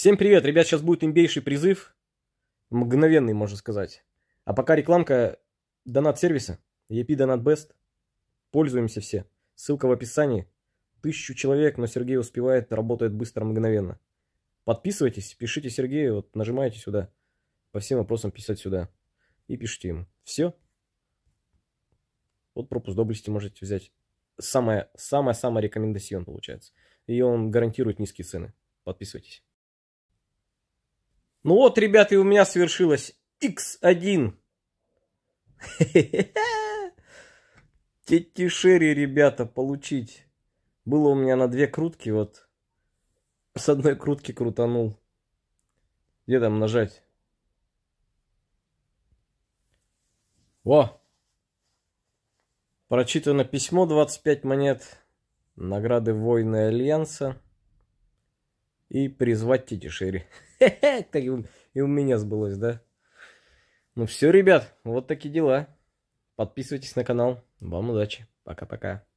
Всем привет, ребят, сейчас будет имбейший призыв. Мгновенный, можно сказать. А пока рекламка донат сервиса, EP Донат Best. Пользуемся все. Ссылка в описании. Тысячу человек, но Сергей успевает, работает быстро, мгновенно. Подписывайтесь, пишите Сергею, вот нажимаете сюда. По всем вопросам писать сюда. И пишите ему. Все. Вот пропуск доблести можете взять. Самая-самая-самая рекомендацион получается. И он гарантирует низкие цены. Подписывайтесь. Ну вот, ребята, и у меня свершилось X1. Тети Шерри, ребята, получить. Было у меня на две крутки, вот. С одной крутки крутанул. Где там нажать? О. Прочитано письмо, 25 монет. Награды Войны Альянса и призвать тети Шерри. так и у меня сбылось, да? Ну все, ребят, вот такие дела. Подписывайтесь на канал. Вам удачи. Пока-пока.